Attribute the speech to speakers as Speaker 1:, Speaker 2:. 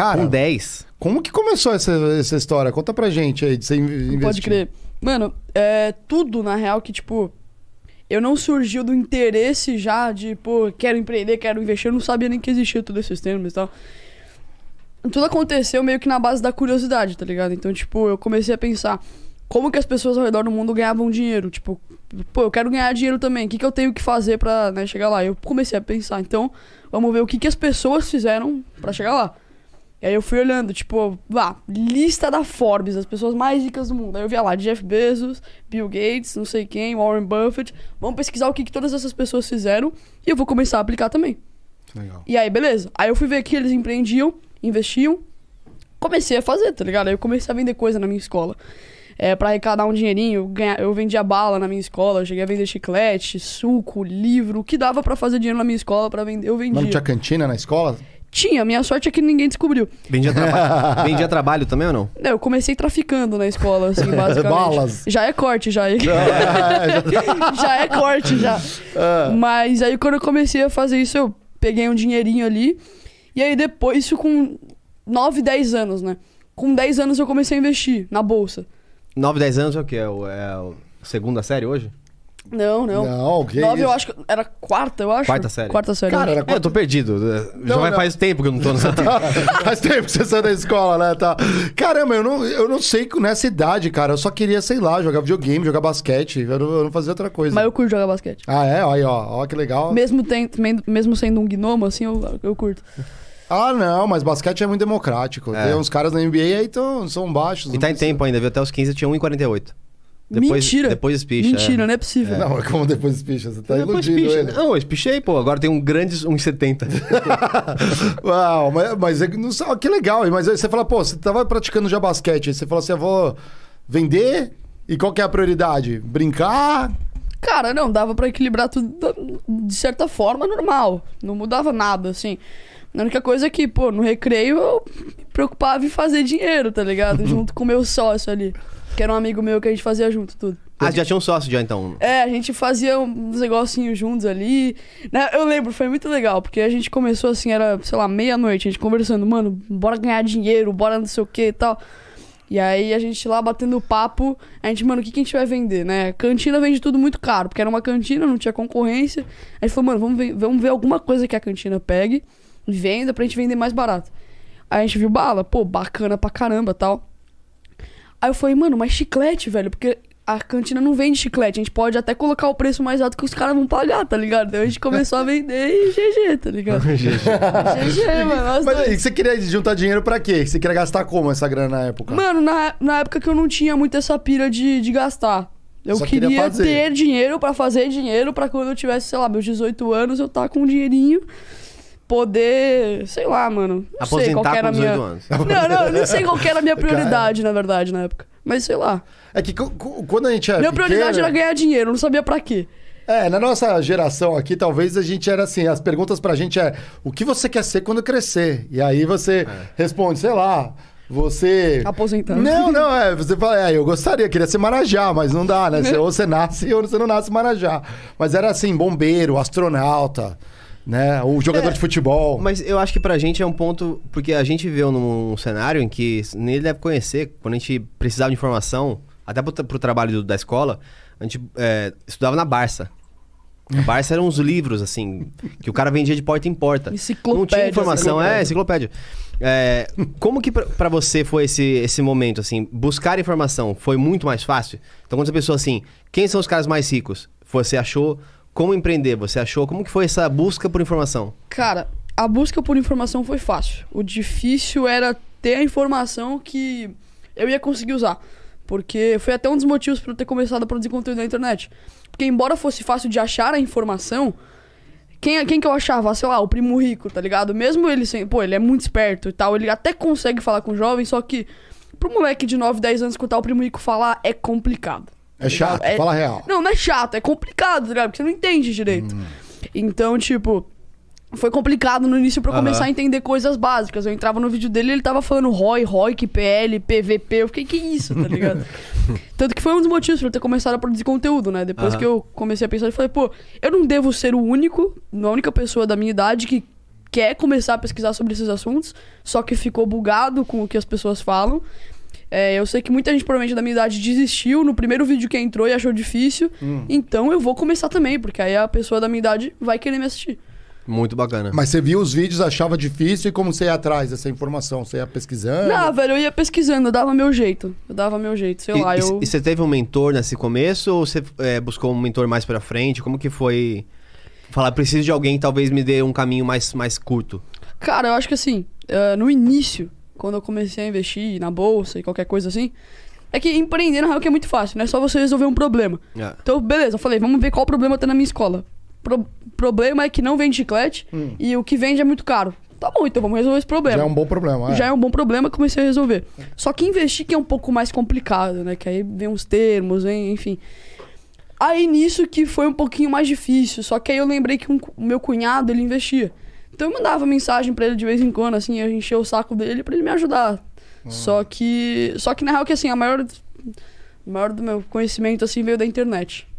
Speaker 1: Cara, com 10. Como que começou essa, essa história? Conta pra gente aí de você investir. Pode crer.
Speaker 2: Mano, é tudo, na real, que, tipo, eu não surgiu do interesse já de, pô, quero empreender, quero investir. Eu não sabia nem que existia todos esses termos e tal. Tudo aconteceu meio que na base da curiosidade, tá ligado? Então, tipo, eu comecei a pensar como que as pessoas ao redor do mundo ganhavam dinheiro. Tipo, pô, eu quero ganhar dinheiro também. O que, que eu tenho que fazer pra né, chegar lá? Eu comecei a pensar. Então, vamos ver o que, que as pessoas fizeram para chegar lá. E aí eu fui olhando, tipo, lá, lista da Forbes, as pessoas mais ricas do mundo. Aí eu via lá, Jeff Bezos, Bill Gates, não sei quem, Warren Buffett. Vamos pesquisar o que, que todas essas pessoas fizeram e eu vou começar a aplicar também. Legal. E aí, beleza. Aí eu fui ver que eles empreendiam, investiam. Comecei a fazer, tá ligado? Aí eu comecei a vender coisa na minha escola. É, para arrecadar um dinheirinho, eu, vendia bala na minha escola, cheguei a vender chiclete, suco, livro, o que dava para fazer dinheiro na minha escola para vender, eu vendia. Mas não tinha
Speaker 1: cantina na escola?
Speaker 2: Tinha, minha sorte é que ninguém descobriu.
Speaker 3: Vendia, Vendia trabalho também ou não?
Speaker 2: não? Eu comecei traficando na escola, assim, basicamente. Balas. Já é corte, já. já é corte, já. Ah. Mas aí quando eu comecei a fazer isso, eu peguei um dinheirinho ali. E aí depois, isso com 9, 10 anos, né? Com 10 anos eu comecei a investir na bolsa.
Speaker 3: 9, 10 anos é o quê? É, o, é a segunda série hoje?
Speaker 2: Não, não. Não, que Nove, eu acho que. Era quarta, eu acho. Quarta série. Quarta série. Cara, era quarta...
Speaker 3: É, eu tô perdido. Já faz tempo que eu não tô nessa.
Speaker 1: faz tempo que você saiu da escola, né? Tá. Caramba, eu não, eu não sei nessa idade, cara. Eu só queria, sei lá, jogar videogame, jogar basquete. Eu não, eu não fazia outra coisa. Mas eu curto jogar basquete. Ah, é? Olha aí, ó. Ó que
Speaker 3: legal.
Speaker 2: Mesmo, tem, mesmo sendo um gnomo, assim, eu, eu curto.
Speaker 3: Ah, não, mas basquete é muito democrático. É. Tem uns caras na NBA aí tão, são baixos. E tá em tempo ainda, viu? Até os 15 tinha 1,48. Depois, Mentira. Depois espicha. É. Mentira,
Speaker 1: é. não é possível. É. Não, é como depois espicha? Você tá depois iludindo espicha. ele. Não,
Speaker 3: eu espichei, pô. Agora tem um grande 1,70. Uau, mas, mas é, não,
Speaker 1: que legal. Mas aí você fala, pô, você tava praticando já basquete. Aí você fala assim, eu vou vender. E qual que é a prioridade? Brincar? Cara, não, dava para equilibrar tudo de
Speaker 2: certa forma normal. Não mudava nada, assim. A única coisa é que, pô, no recreio eu preocupava em fazer dinheiro, tá ligado? Uhum. junto com o meu sócio ali. Que era um amigo meu que a gente fazia junto tudo. Ah,
Speaker 3: já tinha um sócio já então?
Speaker 2: É, a gente fazia uns negocinhos juntos ali. Né? Eu lembro, foi muito legal, porque a gente começou assim, era, sei lá, meia-noite, a gente conversando, mano, bora ganhar dinheiro, bora não sei o que e tal. E aí a gente lá batendo papo, a gente, mano, o que, que a gente vai vender, né? Cantina vende tudo muito caro, porque era uma cantina, não tinha concorrência. A gente falou, mano, vamos ver, vamos ver alguma coisa que a cantina pegue, venda, pra gente vender mais barato. Aí a gente viu bala, pô, bacana pra caramba tal. Aí eu falei, mano, mas chiclete, velho, porque a cantina não vende chiclete. A gente pode até colocar o preço mais alto que os caras vão pagar, tá ligado? Então a gente começou a vender e GG, tá
Speaker 1: ligado? GG. mano. Mas aí, você queria juntar dinheiro pra quê? Você queria gastar como essa grana na época?
Speaker 2: Mano, na, na época que eu não tinha muito essa pira de, de gastar. Eu Só queria, queria ter dinheiro pra fazer dinheiro pra quando eu tivesse, sei lá, meus 18 anos, eu tá com um dinheirinho poder, sei lá, mano. Não Aposentar sei qual era a minha. Não, não, não sei qual era a minha prioridade, na verdade, na época. Mas sei lá. É que
Speaker 1: quando a gente era. Minha pequeno... prioridade era ganhar dinheiro, não sabia para quê. É, na nossa geração aqui, talvez a gente era assim, as perguntas pra gente é o que você quer ser quando crescer? E aí você é. responde, sei lá, você. Aposentando. Não, não, é. Você fala, é, eu gostaria, queria ser marajá, mas não dá, né? né? Você, ou você nasce ou você não nasce marajá. Mas era assim, bombeiro,
Speaker 3: astronauta né? O jogador é, de futebol. Mas eu acho que pra gente é um ponto. Porque a gente viveu num cenário em que nem ele deve conhecer, quando a gente precisava de informação, até pro, pro trabalho do, da escola, a gente é, estudava na Barça. A Barça eram uns livros, assim, que o cara vendia de porta em porta. Enciclopédia. Não tinha informação, é, enciclopédia. é, enciclopédia. É, como que para você foi esse, esse momento, assim? Buscar informação foi muito mais fácil? Então, quando você pensou assim, quem são os caras mais ricos? Você achou como empreender? Você achou? Como que foi essa busca por informação?
Speaker 2: Cara, a busca por informação foi fácil. O difícil era ter a informação que eu ia conseguir usar. Porque foi até um dos motivos para eu ter começado a produzir conteúdo na internet. Porque embora fosse fácil de achar a informação, quem, quem que eu achava? Sei lá, o primo rico, tá ligado? Mesmo ele sem. Pô, ele é muito esperto e tal, ele até consegue falar com jovens, só que pro moleque de 9, 10 anos escutar o primo rico falar é complicado.
Speaker 1: É tá chato, é... fala real.
Speaker 2: Não, não é chato, é complicado, tá ligado? Porque você não entende direito. Hum. Então, tipo, foi complicado no início para eu começar a entender coisas básicas. Eu entrava no vídeo dele e ele tava falando ROI, ROI, PL, PVP. Eu fiquei, que isso, tá ligado? Tanto que foi um dos motivos pra eu ter começado a produzir conteúdo, né? Depois uhum. que eu comecei a pensar, eu falei, pô, eu não devo ser o único, a única pessoa da minha idade que quer começar a pesquisar sobre esses assuntos, só que ficou bugado com o que as pessoas falam. É, eu sei que muita gente, provavelmente, da minha idade desistiu no primeiro vídeo que entrou e achou difícil. Hum. Então eu vou começar também, porque aí a pessoa da minha idade vai querer me assistir.
Speaker 1: Muito bacana. Mas você viu os vídeos, achava difícil e como você ia atrás dessa informação?
Speaker 3: Você ia pesquisando? Não,
Speaker 2: ah, velho, eu ia pesquisando, eu dava meu jeito. Eu dava meu jeito, sei e, lá. E, eu...
Speaker 3: você teve um mentor nesse começo ou você é, buscou um mentor mais pra frente? Como que foi? Falar, preciso de alguém que talvez me dê um caminho mais, mais curto.
Speaker 2: Cara, eu acho que assim, uh, no início, quando eu comecei a investir na bolsa e qualquer coisa assim, é que empreender, na real, que é muito fácil, né? É só você resolver um problema. É. Então, beleza, eu falei, vamos ver qual problema tem na minha escola. Pro problema é que não vende chiclete hum. e o que vende é muito caro. Tá bom, então vamos resolver esse problema. Já é um bom
Speaker 1: problema, é. Já
Speaker 2: é um bom problema, comecei a resolver. Só que investir que é um pouco mais complicado, né? Que aí vem uns termos, vem, enfim. Aí nisso que foi um pouquinho mais difícil. Só que aí eu lembrei que um, o meu cunhado, ele investia. Então eu mandava mensagem para ele de vez em quando, assim, eu enchia o saco dele para ele me ajudar. Uhum. Só que. Só que na real que assim, a maior. A maior do meu conhecimento assim veio da internet.